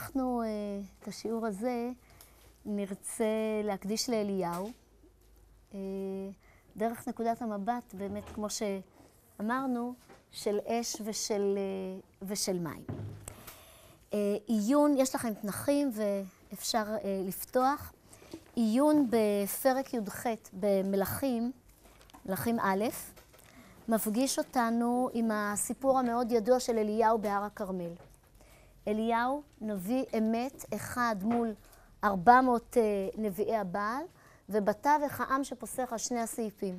אנחנו אה, את השיעור הזה נרצה להקדיש לאליהו, אה, דרך נקודת המבט, באמת, כמו שאמרנו, של אש ושל, אה, ושל מים. עיון, יש לכם תנכים ואפשר לפתוח. עיון בפרק י"ח במלכים, מלכים א', מפגיש אותנו עם הסיפור המאוד ידוע של אליהו בהר הכרמל. אליהו נביא אמת אחד מול 400 אה, נביאי הבעל, ובתווך העם שפוסח על שני הסעיפים.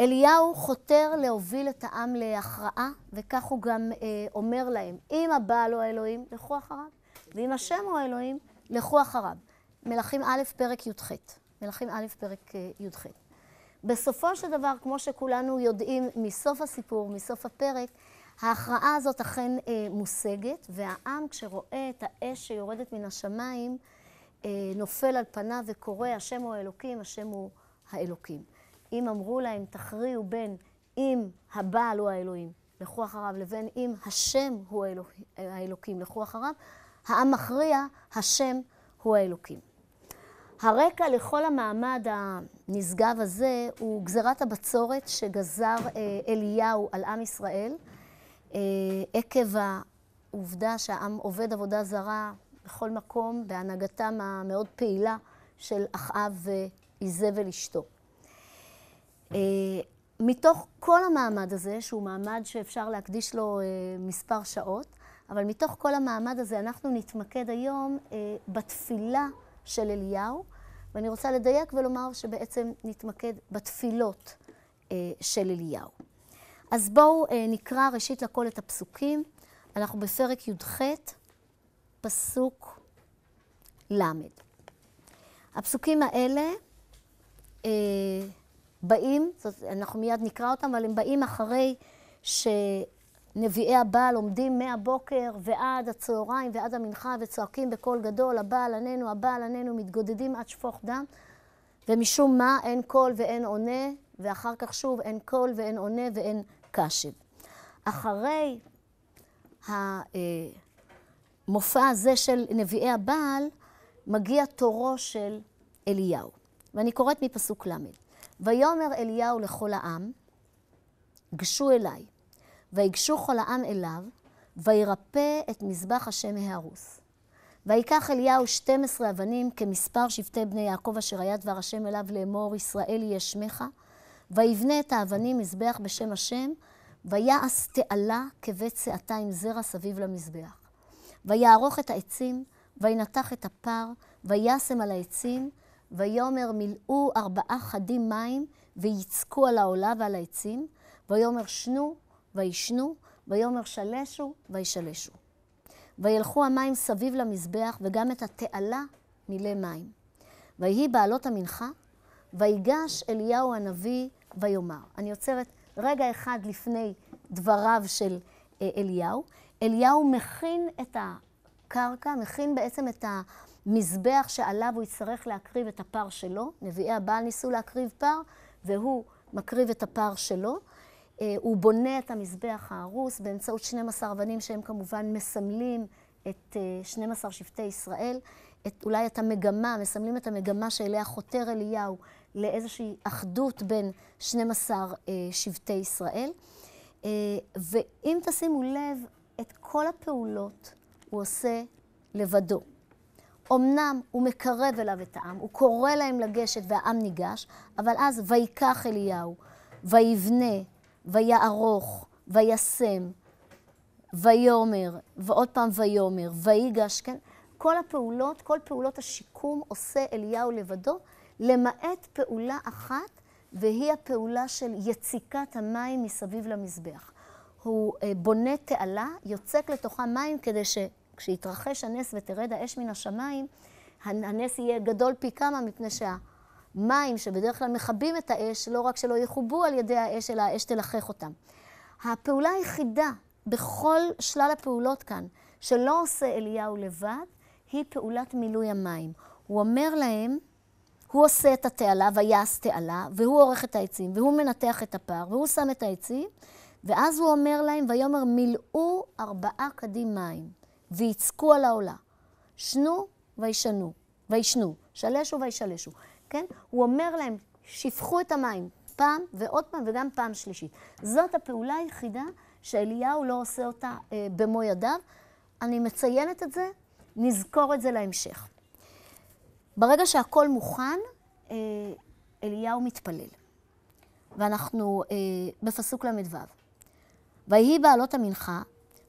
אליהו חותר להוביל את העם להכרעה, וכך הוא גם אה, אומר להם, אם הבעל הוא האלוהים, לכו אחריו, ואם השם הוא האלוהים, לכו אחריו. מלכים א', פרק י"ח. מלכים א', פרק אה, י"ח. בסופו של דבר, כמו שכולנו יודעים מסוף הסיפור, מסוף הפרק, ההכרעה הזאת אכן אה, מושגת, והעם כשרואה את האש שיורדת מן השמיים, אה, נופל על פניו וקורא, השם הוא האלוקים, השם הוא האלוקים. אם אמרו להם, תכריעו בין אם הבעל הוא האלוהים, לכו אחריו, לבין אם השם הוא אה, האלוקים, לכו אחריו, העם מכריע, השם הוא האלוקים. הרקע לכל המעמד הנשגב הזה הוא גזירת הבצורת שגזר אליהו על עם ישראל. אה, עקב העובדה שהעם עובד עבודה זרה בכל מקום, בהנהגתם המאוד פעילה של אחאב ואיזבל אשתו. אה, מתוך כל המעמד הזה, שהוא מעמד שאפשר להקדיש לו אה, מספר שעות, אבל מתוך כל המעמד הזה אנחנו נתמקד היום בתפילה של אליהו, ואני רוצה לדייק ולומר שבעצם נתמקד בתפילות של אליהו. אז בואו אה, נקרא ראשית לכל את הפסוקים. אנחנו בפרק י"ח, פסוק ל'. הפסוקים האלה אה, באים, זאת, אנחנו מיד נקרא אותם, אבל הם באים אחרי שנביאי הבעל עומדים מהבוקר ועד הצהריים ועד המנחה וצועקים בקול גדול, הבעל עננו, הבעל עננו, מתגודדים עד שפוך דם, ומשום מה אין קול ואין עונה, ואחר כך שוב אין קול ואין עונה ואין קשב. אחרי המופע הזה של נביאי הבעל, מגיע תורו של אליהו. ואני קוראת מפסוק ל': ויאמר אליהו לכל העם, גשו אליי, ויגשו כל העם אליו, וירפא את מזבח השם מהרוס. ויקח אליהו 12 אבנים כמספר שבטי בני יעקב אשר היה דבר השם אליו לאמור ישראל יהיה שמך ויבנה את האבנים מזבח בשם השם, ויעש תעלה כבית שעתה עם זרע סביב למזבח. ויערוך את העצים, וינתח את הפר, וישם על העצים, ויאמר מילאו ארבעה חדים מים, ויצקו על העולה ועל העצים, ויאמר שנו, וישנו, ויאמר שלשו, וישלשו. וילכו המים סביב למזבח, וגם את התעלה מילא מים. ויהי בעלות המנחה, ויגש אליהו הנביא ויאמר. אני עוצרת רגע אחד לפני דבריו של אה, אליהו. אליהו מכין את הקרקע, מכין בעצם את המזבח שעליו הוא יצטרך להקריב את הפר שלו. נביאי הבעל ניסו להקריב פר, והוא מקריב את הפר שלו. אה, הוא בונה את המזבח ההרוס באמצעות 12 אבנים שהם כמובן מסמלים את 12 אה, שבטי ישראל. את, אולי את המגמה, מסמלים את המגמה שאליה חותר אליהו לאיזושהי אחדות בין 12 אה, שבטי ישראל. אה, ואם תשימו לב, את כל הפעולות הוא עושה לבדו. אמנם הוא מקרב אליו את העם, הוא קורא להם לגשת והעם ניגש, אבל אז ויקח אליהו, ויבנה, ויערוך, ויישם, ויאמר, ועוד פעם ויאמר, ויגש, כן? כל הפעולות, כל פעולות השיקום עושה אליהו לבדו, למעט פעולה אחת, והיא הפעולה של יציקת המים מסביב למזבח. הוא אה, בונה תעלה, יוצק לתוכה מים כדי שכשיתרחש הנס ותרד האש מן השמיים, הנס יהיה גדול פי כמה מפני שהמים שבדרך כלל מכבים את האש, לא רק שלא יכובו על ידי האש, אלא האש תלחך אותם. הפעולה היחידה בכל שלל הפעולות כאן, שלא עושה אליהו לבד, היא פעולת מילוי המים. הוא אומר להם, הוא עושה את התעלה, ויעש תעלה, והוא עורך את העצים, והוא מנתח את הפר, והוא שם את העצים, ואז הוא אומר להם, ויאמר, מילאו ארבעה קדים מים, ויצקו על העולה. שנו וישנו, וישנו, שלשו וישלשו, כן? הוא אומר להם, שפכו את המים פעם ועוד פעם וגם פעם שלישית. זאת הפעולה היחידה שאליהו לא עושה אותה אה, במו ידיו. אני מציינת את זה, נזכור את זה להמשך. ברגע שהכל מוכן, אה, אליהו מתפלל. ואנחנו אה, בפסוק ל"ו. ויהי בעלות המנחה,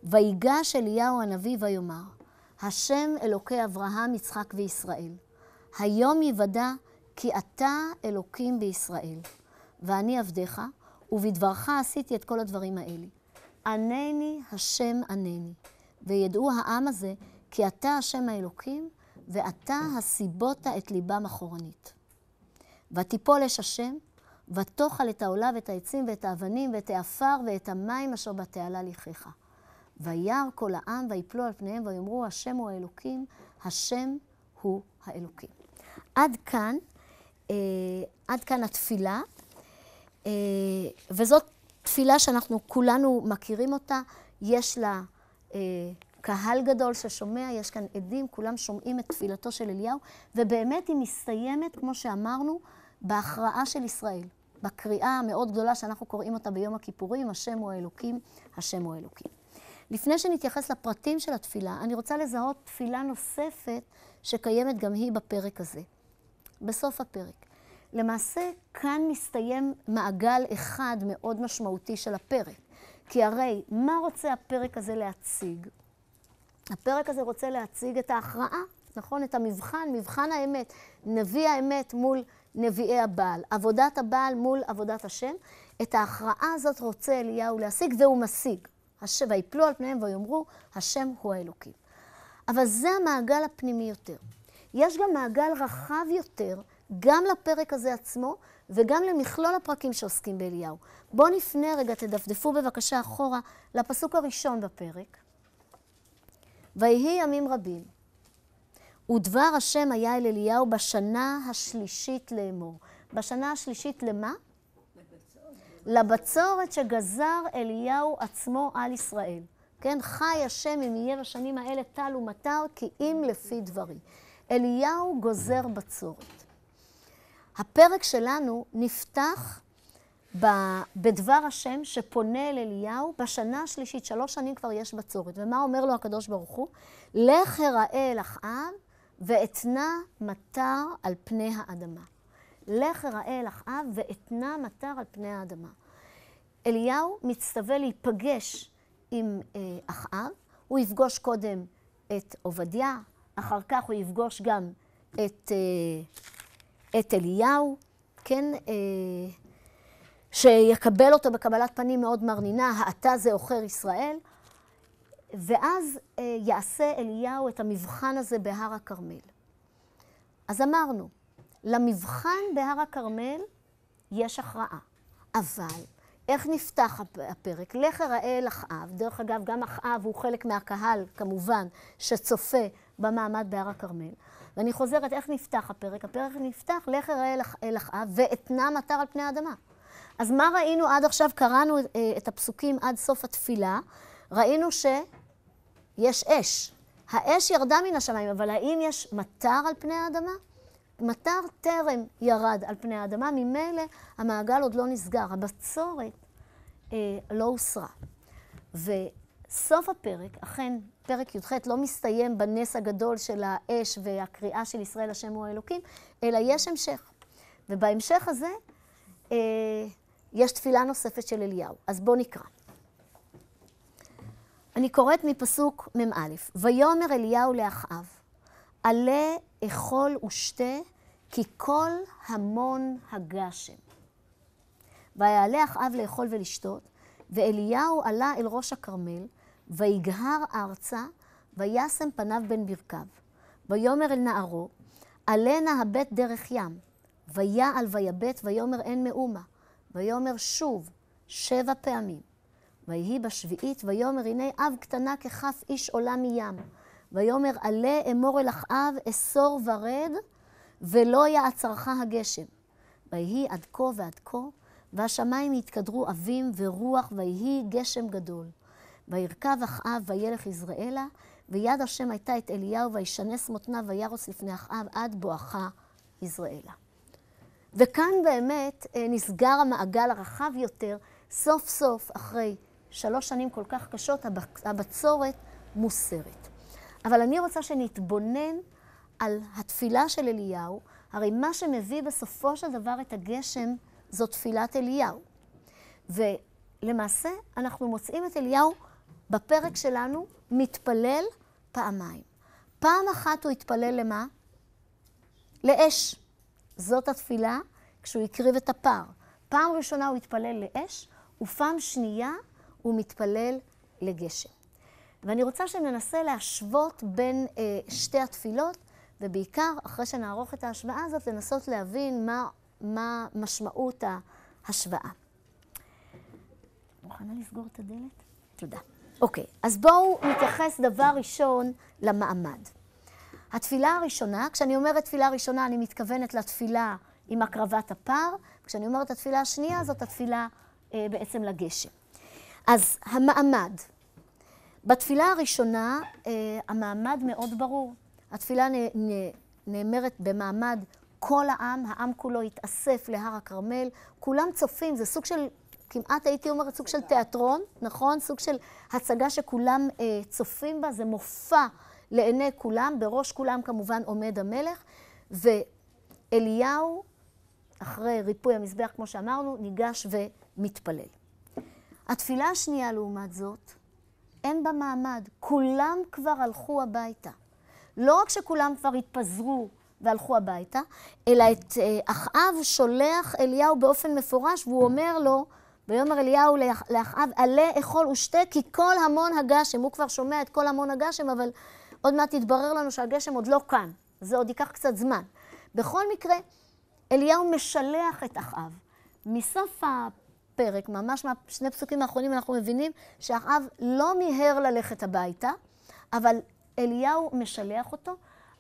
ויגש אליהו הנביא ויאמר, השם אלוקי אברהם, יצחק וישראל, היום יוודע כי אתה אלוקים בישראל, ואני עבדיך, ובדברך עשיתי את כל הדברים האלה. ענני השם ענני, וידעו העם הזה, כי אתה השם האלוקים, ואתה הסיבות את ליבם אחורנית. ותיפול אש השם, ותאכל את העולה ואת העצים ואת האבנים ואת העפר ואת המים אשר בתעלה לכריך. וירא כל העם ויפלו על פניהם ויאמרו השם הוא האלוקים, השם הוא האלוקים. עד כאן, אה, עד כאן התפילה, אה, וזאת תפילה שאנחנו כולנו מכירים אותה, יש לה אה, קהל גדול ששומע, יש כאן עדים, כולם שומעים את תפילתו של אליהו, ובאמת היא מסתיימת, כמו שאמרנו, בהכרעה של ישראל, בקריאה המאוד גדולה שאנחנו קוראים אותה ביום הכיפורים, השם הוא האלוקים, השם הוא האלוקים. לפני שנתייחס לפרטים של התפילה, אני רוצה לזהות תפילה נוספת שקיימת גם היא בפרק הזה, בסוף הפרק. למעשה, כאן מסתיים מעגל אחד מאוד משמעותי של הפרק. כי הרי, מה רוצה הפרק הזה להציג? הפרק הזה רוצה להציג את ההכרעה, נכון? את המבחן, מבחן האמת, נביא האמת מול נביאי הבעל, עבודת הבעל מול עבודת השם. את ההכרעה הזאת רוצה אליהו להשיג, והוא משיג. הש... ויפלו על פניהם ויאמרו, השם הוא האלוקים. אבל זה המעגל הפנימי יותר. יש גם מעגל רחב יותר, גם לפרק הזה עצמו, וגם למכלול הפרקים שעוסקים באליהו. בואו נפנה רגע, תדפדפו בבקשה אחורה לפסוק הראשון בפרק. ויהי ימים רבים. ודבר השם היה אל אליהו בשנה השלישית לאמור. בשנה השלישית למה? לבצורת שגזר אליהו עצמו על ישראל. כן, חי השם אם יהיה בשנים האלה טל ומטר, כי אם לפי דברי. אליהו גוזר בצורת. הפרק שלנו נפתח בדבר השם שפונה אל אליהו בשנה השלישית, שלוש שנים כבר יש בצורת. ומה אומר לו הקדוש ברוך הוא? לך אראה אל אחאב ואתנה מטר על פני האדמה. לך אראה אל אחאב ואתנה מטר על פני האדמה. אליהו מצטווה להיפגש עם אה, אחאב, הוא יפגוש קודם את עובדיה, אחר כך הוא יפגוש גם את, אה, את אליהו, כן? אה, שיקבל אותו בקבלת פנים מאוד מרנינה, האתה זה עוכר ישראל. ואז אה, יעשה אליהו את המבחן הזה בהר הכרמל. אז אמרנו, למבחן בהר הכרמל יש הכרעה, אבל איך נפתח הפרק? לך אראה אל אחאב, דרך אגב, גם אחאב הוא חלק מהקהל, כמובן, שצופה במעמד בהר הכרמל. ואני חוזרת, איך נפתח הפרק? הפרק נפתח, לך אראה אל אחאב, ואתנם אתר על פני האדמה. אז מה ראינו עד עכשיו? קראנו אה, את הפסוקים עד סוף התפילה, ראינו שיש אש. האש ירדה מן השמיים, אבל האם יש מטר על פני האדמה? מטר טרם ירד על פני האדמה, ממילא המעגל עוד לא נסגר, הבצורת אה, לא הוסרה. וסוף הפרק, אכן, פרק י"ח לא מסתיים בנס הגדול של האש והקריאה של ישראל השם הוא האלוקים, אלא יש המשך. ובהמשך הזה, אה, יש תפילה נוספת של אליהו, אז בואו נקרא. אני קוראת מפסוק מ"א: ויאמר אליהו לאחאב, עלה אכול ושתה, כי כל המון הגשם. ויעלה אחאב לאכול ולשתות, ואליהו עלה אל ראש הכרמל, ויגהר ארצה, וישם פניו בין ברכיו. ויאמר אל נערו, עלה נא הבט דרך ים, ויעל ויבט, ויאמר אין מאומה. ויאמר שוב שבע פעמים. ויהי בשביעית, ויאמר הנה אב קטנה ככף איש עולה מים. ויאמר עלה אמור אל אחאב אסור ורד, ולא יעצרך הגשם. ויהי עד כה ועד כה, והשמיים יתקדרו אבים ורוח, ויהי גשם גדול. וירכב אחאב וילך יזרעאלה, ויד השם הייתה את אליהו, וישנס מותניו וירוס לפני אחאב עד בואכה יזרעאלה. וכאן באמת אה, נסגר המעגל הרחב יותר. סוף סוף, אחרי שלוש שנים כל כך קשות, הבצורת מוסרת. אבל אני רוצה שנתבונן על התפילה של אליהו. הרי מה שמביא בסופו של דבר את הגשם זו תפילת אליהו. ולמעשה אנחנו מוצאים את אליהו בפרק שלנו מתפלל פעמיים. פעם אחת הוא התפלל למה? לאש. זאת התפילה כשהוא הקריב את הפר. פעם ראשונה הוא התפלל לאש, ופעם שנייה הוא מתפלל לגשם. ואני רוצה שננסה להשוות בין אה, שתי התפילות, ובעיקר, אחרי שנערוך את ההשוואה הזאת, לנסות להבין מה, מה משמעות ההשוואה. מוכנה לסגור את הדלת? תודה. אוקיי, אז בואו נתייחס דבר ראשון למעמד. התפילה הראשונה, כשאני אומרת תפילה ראשונה, אני מתכוונת לתפילה עם הקרבת הפר, כשאני אומרת התפילה השנייה, זאת התפילה אה, בעצם לגשם. אז המעמד. בתפילה הראשונה, אה, המעמד מאוד ברור. התפילה נ, נ, נאמרת במעמד כל העם, העם כולו התאסף להר הכרמל, כולם צופים, זה סוג של, כמעט הייתי אומרת, סוג של תיאטרון, נכון? סוג של הצגה שכולם אה, צופים בה, זה מופע. לעיני כולם, בראש כולם כמובן עומד המלך, ואליהו, אחרי ריפוי המזבח, כמו שאמרנו, ניגש ומתפלל. התפילה השנייה, לעומת זאת, אין בה מעמד. כולם כבר הלכו הביתה. לא רק שכולם כבר התפזרו והלכו הביתה, אלא את אה, אחאב שולח אליהו באופן מפורש, והוא אומר לו, ויאמר אליהו לאחאב, עלה אכול ושתה, כי כל המון הגשם, הוא כבר שומע את כל המון הגשם, אבל עוד מעט יתברר לנו שהגשם עוד לא כאן, זה עוד ייקח קצת זמן. בכל מקרה, אליהו משלח את אחאב. מסוף הפרק, ממש מהשני פסוקים האחרונים, אנחנו מבינים שאחאב לא מיהר ללכת הביתה, אבל אליהו משלח אותו.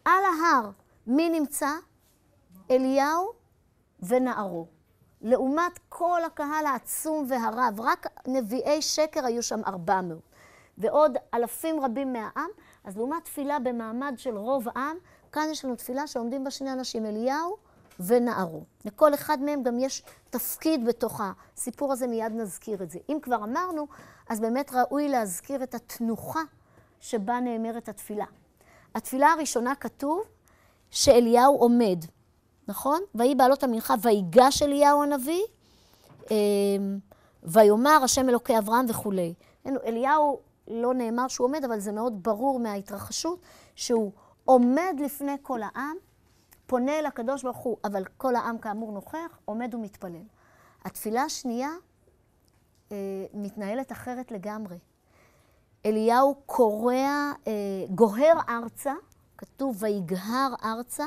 על ההר, מי נמצא? אליהו ונערו. לעומת כל הקהל העצום והרב, רק נביאי שקר היו שם 400, ועוד אלפים רבים מהעם, אז לעומת תפילה במעמד של רוב עם, כאן יש לנו תפילה שעומדים בה שני אנשים, אליהו ונערו. לכל אחד מהם גם יש תפקיד בתוך הסיפור הזה, מיד נזכיר את זה. אם כבר אמרנו, אז באמת ראוי להזכיר את התנוחה שבה נאמרת התפילה. התפילה הראשונה כתוב שאליהו עומד, נכון? ויהי בעלות המנחה, ויגש אליהו הנביא, אה, ויאמר השם אלוקי אברהם וכולי. אליהו לא נאמר שהוא עומד, אבל זה מאוד ברור מההתרחשות, שהוא עומד לפני כל העם, פונה אל הקדוש ברוך הוא, אבל כל העם כאמור נוכח, עומד ומתפלל. התפילה השנייה אה, מתנהלת אחרת לגמרי. אליהו קורע, אה, גוהר ארצה, כתוב ויגהר ארצה,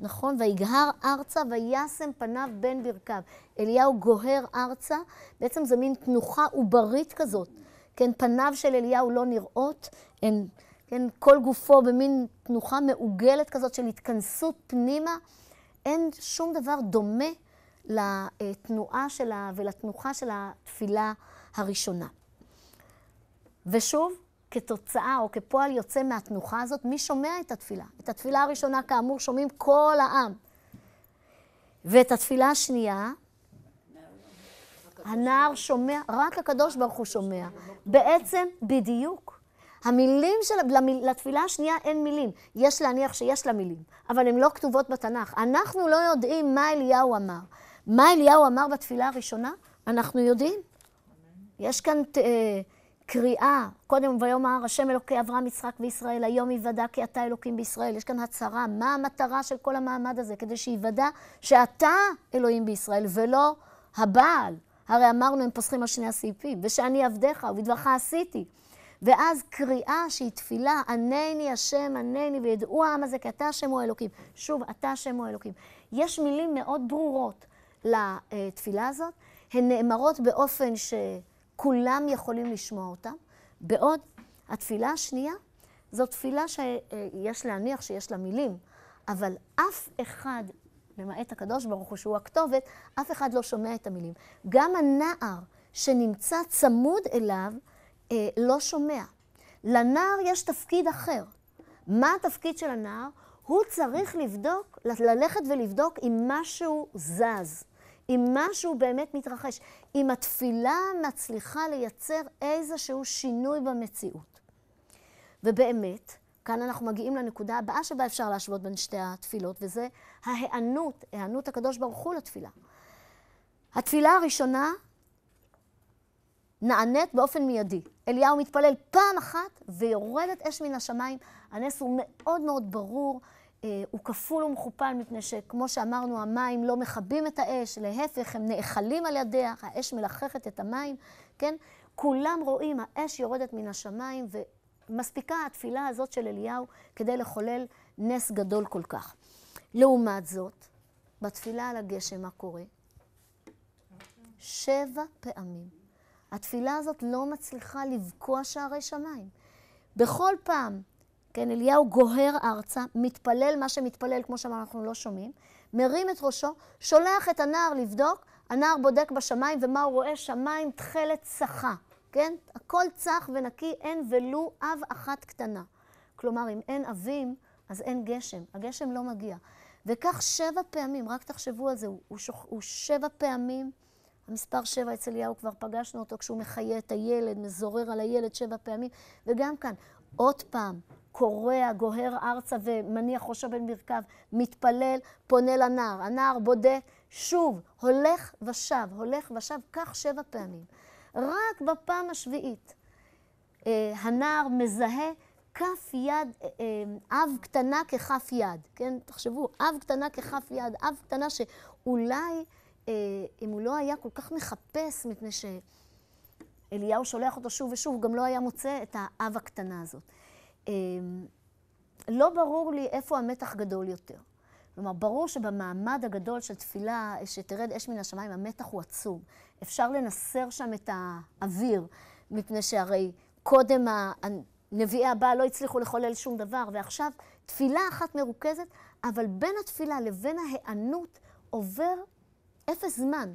נכון? ויגהר ארצה וישם פניו בין ברכיו. אליהו גוהר ארצה, בעצם זה מין תנוחה עוברית כזאת. כן, פניו של אליהו לא נראות, הן, כן, כל גופו במין תנוחה מעוגלת כזאת של התכנסות פנימה. אין שום דבר דומה לתנועה שלה ולתנוחה של התפילה הראשונה. ושוב, כתוצאה או כפועל יוצא מהתנוחה הזאת, מי שומע את התפילה? את התפילה הראשונה, כאמור, שומעים כל העם. ואת התפילה השנייה, הנער שומע, רק הקדוש ברוך הוא שומע. בעצם, בדיוק. המילים של, למיל, לתפילה השנייה אין מילים. יש להניח שיש לה מילים, אבל הן לא כתובות בתנ"ך. אנחנו לא יודעים מה אליהו אמר. מה אליהו אמר בתפילה הראשונה? אנחנו יודעים. יש כאן uh, קריאה, קודם ויאמר השם אלוקי אברהם, יצחק וישראל, היום יוודע כי אתה אלוקים בישראל. יש כאן הצהרה, מה המטרה של כל המעמד הזה? כדי שיוודע שאתה אלוהים בישראל ולא הבעל. הרי אמרנו, הם פוסחים על שני הסעיפים, ושאני עבדך ובדברך עשיתי. ואז קריאה שהיא תפילה, ענני השם, ענני, וידעו העם הזה, כי אתה השם הוא האלוקים. שוב, אתה השם הוא האלוקים. יש מילים מאוד ברורות לתפילה הזאת, הן נאמרות באופן שכולם יכולים לשמוע אותן, בעוד התפילה השנייה זו תפילה שיש להניח שיש לה מילים, אבל אף אחד למעט הקדוש ברוך הוא שהוא הכתובת, אף אחד לא שומע את המילים. גם הנער שנמצא צמוד אליו אה, לא שומע. לנער יש תפקיד אחר. מה התפקיד של הנער? הוא צריך לבדוק, ללכת ולבדוק אם משהו זז, אם משהו באמת מתרחש, אם התפילה מצליחה לייצר איזשהו שינוי במציאות. ובאמת, כאן אנחנו מגיעים לנקודה הבאה שבה אפשר להשוות בין שתי התפילות, וזה ההיענות, היענות הקדוש ברוך הוא לתפילה. התפילה הראשונה נענית באופן מיידי. אליהו מתפלל פעם אחת ויורדת אש מן השמיים. הנס הוא מאוד מאוד ברור, אה, הוא כפול ומכופל מפני שכמו שאמרנו, המים לא מכבים את האש, להפך, הם נאכלים על ידיה, האש מלחכת את המים, כן? כולם רואים, האש יורדת מן השמיים מספיקה התפילה הזאת של אליהו כדי לחולל נס גדול כל כך. לעומת זאת, בתפילה על הגשם, מה קורה? שבע פעמים. התפילה הזאת לא מצליחה לבקוע שערי שמיים. בכל פעם, כן, אליהו גוהר ארצה, מתפלל מה שמתפלל, כמו אנחנו לא שומעים, מרים את ראשו, שולח את הנער לבדוק, הנער בודק בשמיים, ומה הוא רואה? שמיים תכלת צחה. כן? הכל צח ונקי, אין ולו אב אחת קטנה. כלומר, אם אין אבים, אז אין גשם. הגשם לא מגיע. וכך שבע פעמים, רק תחשבו על זה, הוא, שוח, הוא שבע פעמים, המספר שבע אצל יהו, כבר פגשנו אותו כשהוא מחיה את הילד, מזורר על הילד שבע פעמים, וגם כאן, עוד פעם, קורע, גוהר ארצה ומניח ראשו בן מרכב, מתפלל, פונה לנער. הנער בודק, שוב, הולך ושב, הולך ושב, כך שבע פעמים. רק בפעם השביעית אה, הנער מזהה כף יד, אה, אה, אב קטנה ככף יד, כן? תחשבו, אב קטנה ככף יד, אב קטנה שאולי אם הוא לא היה כל כך מחפש, מפני שאליהו שולח אותו שוב ושוב, הוא גם לא היה מוצא את האב הקטנה הזאת. לא ברור לי איפה המתח גדול יותר. כלומר, ברור שבמעמד הגדול של תפילה, שתרד אש מן השמיים, המתח הוא עצום. אפשר לנסר שם את האוויר, מפני שהרי קודם נביאי הבא לא הצליחו לחולל שום דבר, ועכשיו תפילה אחת מרוכזת, אבל בין התפילה לבין ההיענות עובר אפס זמן.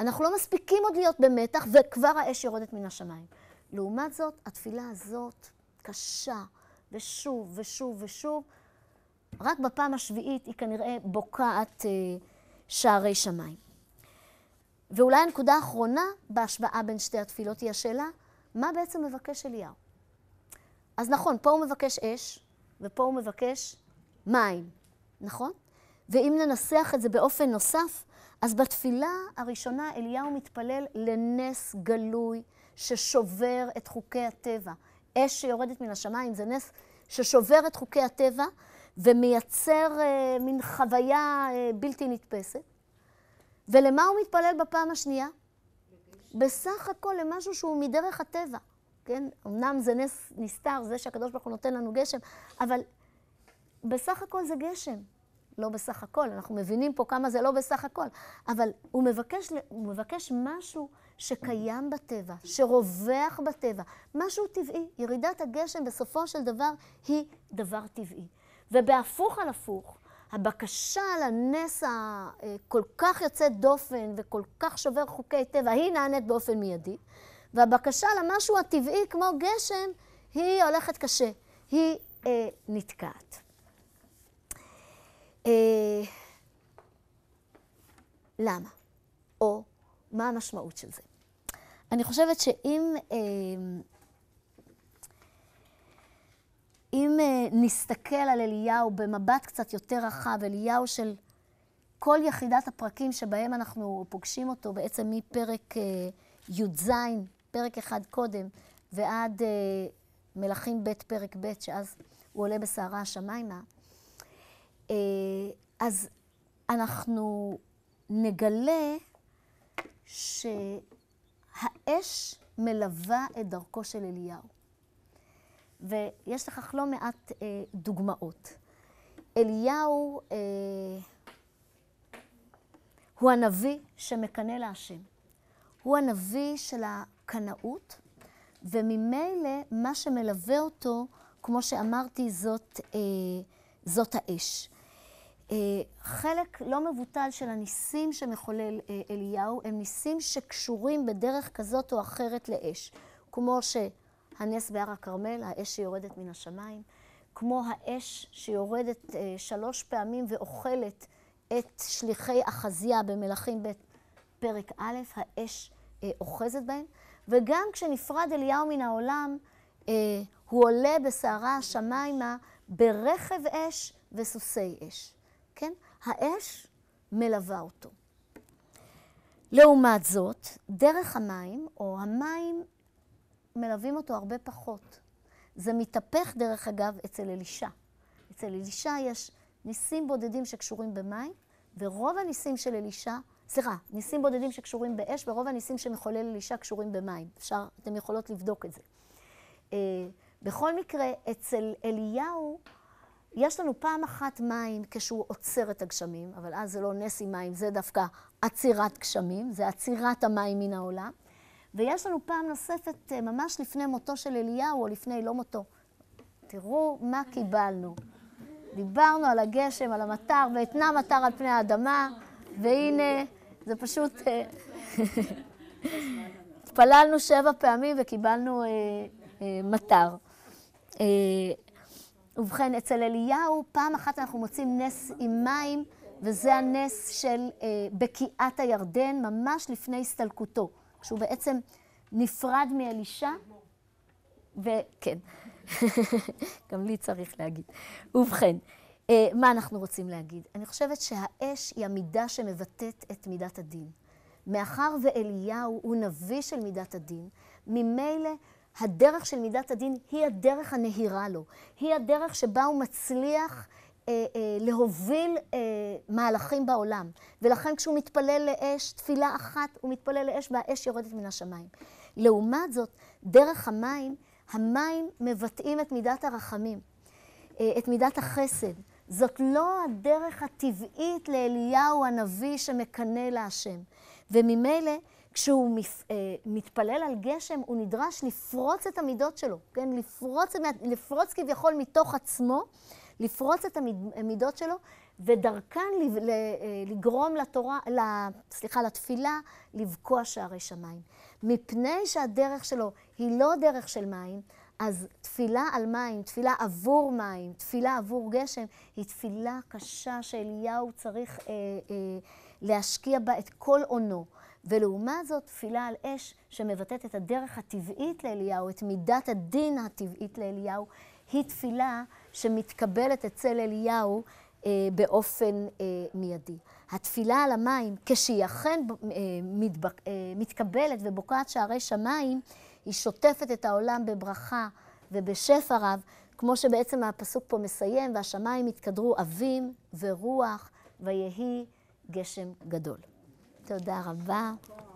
אנחנו לא מספיקים עוד להיות במתח, וכבר האש יורדת מן השמיים. לעומת זאת, התפילה הזאת קשה, ושוב ושוב ושוב. רק בפעם השביעית היא כנראה בוקעת אה, שערי שמיים. ואולי הנקודה האחרונה בהשוואה בין שתי התפילות היא השאלה, מה בעצם מבקש אליהו? אז נכון, פה הוא מבקש אש, ופה הוא מבקש מים, נכון? ואם ננסח את זה באופן נוסף, אז בתפילה הראשונה אליהו מתפלל לנס גלוי ששובר את חוקי הטבע. אש שיורדת מן השמיים זה נס ששובר את חוקי הטבע ומייצר אה, מין חוויה אה, בלתי נתפסת. ולמה הוא מתפלל בפעם השנייה? בסך הכל למשהו שהוא מדרך הטבע, כן? אמנם זה נס נסתר, זה שהקדוש ברוך הוא נותן לנו גשם, אבל בסך הכל זה גשם. לא בסך הכל, אנחנו מבינים פה כמה זה לא בסך הכל, אבל הוא מבקש, הוא מבקש משהו שקיים בטבע, שרווח בטבע, משהו טבעי. ירידת הגשם בסופו של דבר היא דבר טבעי. ובהפוך על הפוך, הבקשה לנס הכל כך יוצא דופן וכל כך שובר חוקי טבע, היא נענית באופן מיידי, והבקשה למשהו הטבעי כמו גשם, היא הולכת קשה, היא אה, נתקעת. אה, למה? או מה המשמעות של זה? אני חושבת שאם... אה, אם אה, נסתכל על אליהו במבט קצת יותר רחב, אליהו של כל יחידת הפרקים שבהם אנחנו פוגשים אותו, בעצם מפרק אה, י"ז, פרק אחד קודם, ועד אה, מלכים ב' פרק ב', שאז הוא עולה בסערה השמיימה, אז אנחנו נגלה שהאש מלווה את דרכו של אליהו. ויש לכך לא מעט אה, דוגמאות. אליהו אה, הוא הנביא שמקנא להשם. הוא הנביא של הקנאות, וממילא מה שמלווה אותו, כמו שאמרתי, זאת, אה, זאת האש. אה, חלק לא מבוטל של הניסים שמחולל אה, אליהו הם ניסים שקשורים בדרך כזאת או אחרת לאש. כמו ש... הנס בהר הכרמל, האש שיורדת מן השמיים, כמו האש שיורדת אה, שלוש פעמים ואוכלת את שליחי אחזיה במלכים ב' פרק א', האש אה, אוחזת בהם. וגם כשנפרד אליהו מן העולם, אה, הוא עולה בסערה השמיימה ברכב אש וסוסי אש. כן? האש מלווה אותו. לעומת זאת, דרך המים, או המים מלווים אותו הרבה פחות. זה מתהפך, דרך אגב, אצל אלישע. אצל אלישע יש ניסים בודדים שקשורים במים, ורוב הניסים של אלישע, סליחה, ניסים בודדים שקשורים באש, ורוב הניסים שמחולל אלישע קשורים במים. אפשר, אתן יכולות לבדוק את זה. אה, בכל מקרה, אצל אליהו, יש לנו פעם אחת מים כשהוא עוצר את הגשמים, אבל אז זה לא נס עם מים, זה דווקא עצירת גשמים, זה עצירת המים מן העולם. ויש לנו פעם נוספת, אה, ממש לפני מותו של אליהו, או לפני לא מותו. תראו מה קיבלנו. דיברנו על הגשם, על המטר, ואתנה מטר על פני האדמה, והנה, זה פשוט... אה, התפללנו שבע פעמים וקיבלנו אה, אה, מטר. אה, ובכן, אצל אליהו, פעם אחת אנחנו מוצאים נס עם מים, וזה הנס של אה, בקיעת הירדן, ממש לפני הסתלקותו. כשהוא בעצם נפרד מאלישע, וכן, גם לי צריך להגיד. ובכן, אה, מה אנחנו רוצים להגיד? אני חושבת שהאש היא המידה שמבטאת את מידת הדין. מאחר ואליהו הוא נביא של מידת הדין, ממילא הדרך של מידת הדין היא הדרך הנהירה לו. היא הדרך שבה הוא מצליח אה, אה, להוביל אה, מהלכים בעולם. ולכן כשהוא מתפלל לאש, תפילה אחת, הוא מתפלל לאש והאש יורדת מן השמיים. לעומת זאת, דרך המים, המים מבטאים את מידת הרחמים, את מידת החסד. זאת לא הדרך הטבעית לאליהו הנביא שמקנא להשם. וממילא, כשהוא מתפלל על גשם, הוא נדרש לפרוץ את המידות שלו, כן? לפרוץ, לפרוץ כביכול מתוך עצמו. לפרוץ את המידות שלו, ודרכן אה, לגרום לתורה, סליחה, לתפילה, לבקוע שערי שמיים. מפני שהדרך שלו היא לא דרך של מים, אז תפילה על מים, תפילה עבור מים, תפילה עבור גשם, היא תפילה קשה שאליהו צריך אה, אה, להשקיע בה את כל אונו. ולעומת זאת, תפילה על אש שמבטאת את הדרך הטבעית לאליהו, את מידת הדין הטבעית לאליהו, היא תפילה שמתקבלת אצל אליהו אה, באופן אה, מיידי. התפילה על המים, כשהיא אכן אה, מתקבלת ובוקעת שערי שמיים, היא שוטפת את העולם בברכה ובשפע רב, כמו שבעצם הפסוק פה מסיים, והשמיים התקדרו עבים ורוח, ויהי גשם גדול. תודה רבה.